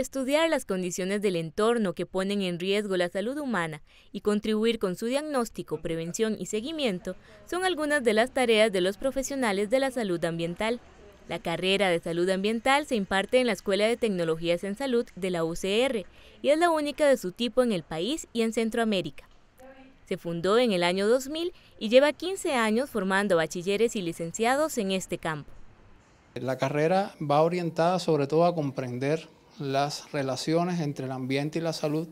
estudiar las condiciones del entorno que ponen en riesgo la salud humana y contribuir con su diagnóstico, prevención y seguimiento son algunas de las tareas de los profesionales de la salud ambiental. La carrera de salud ambiental se imparte en la Escuela de Tecnologías en Salud de la UCR y es la única de su tipo en el país y en Centroamérica. Se fundó en el año 2000 y lleva 15 años formando bachilleres y licenciados en este campo. La carrera va orientada sobre todo a comprender las relaciones entre el ambiente y la salud,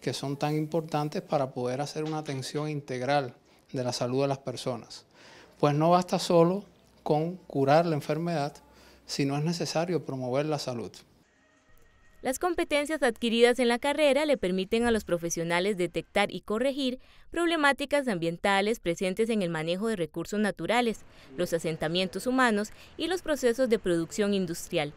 que son tan importantes para poder hacer una atención integral de la salud de las personas. Pues no basta solo con curar la enfermedad, sino es necesario promover la salud. Las competencias adquiridas en la carrera le permiten a los profesionales detectar y corregir problemáticas ambientales presentes en el manejo de recursos naturales, los asentamientos humanos y los procesos de producción industrial.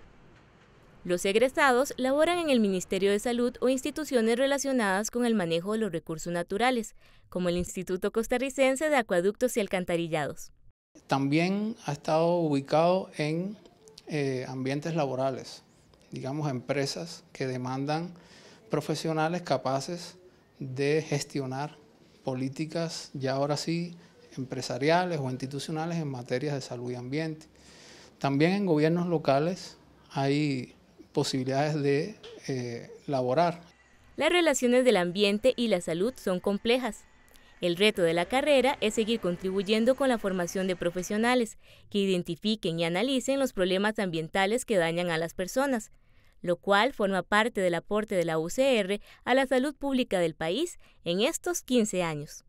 Los egresados laboran en el Ministerio de Salud o instituciones relacionadas con el manejo de los recursos naturales, como el Instituto Costarricense de Acueductos y Alcantarillados. También ha estado ubicado en eh, ambientes laborales, digamos empresas que demandan profesionales capaces de gestionar políticas ya ahora sí empresariales o institucionales en materia de salud y ambiente. También en gobiernos locales hay posibilidades de eh, laborar. Las relaciones del ambiente y la salud son complejas. El reto de la carrera es seguir contribuyendo con la formación de profesionales que identifiquen y analicen los problemas ambientales que dañan a las personas, lo cual forma parte del aporte de la UCR a la salud pública del país en estos 15 años.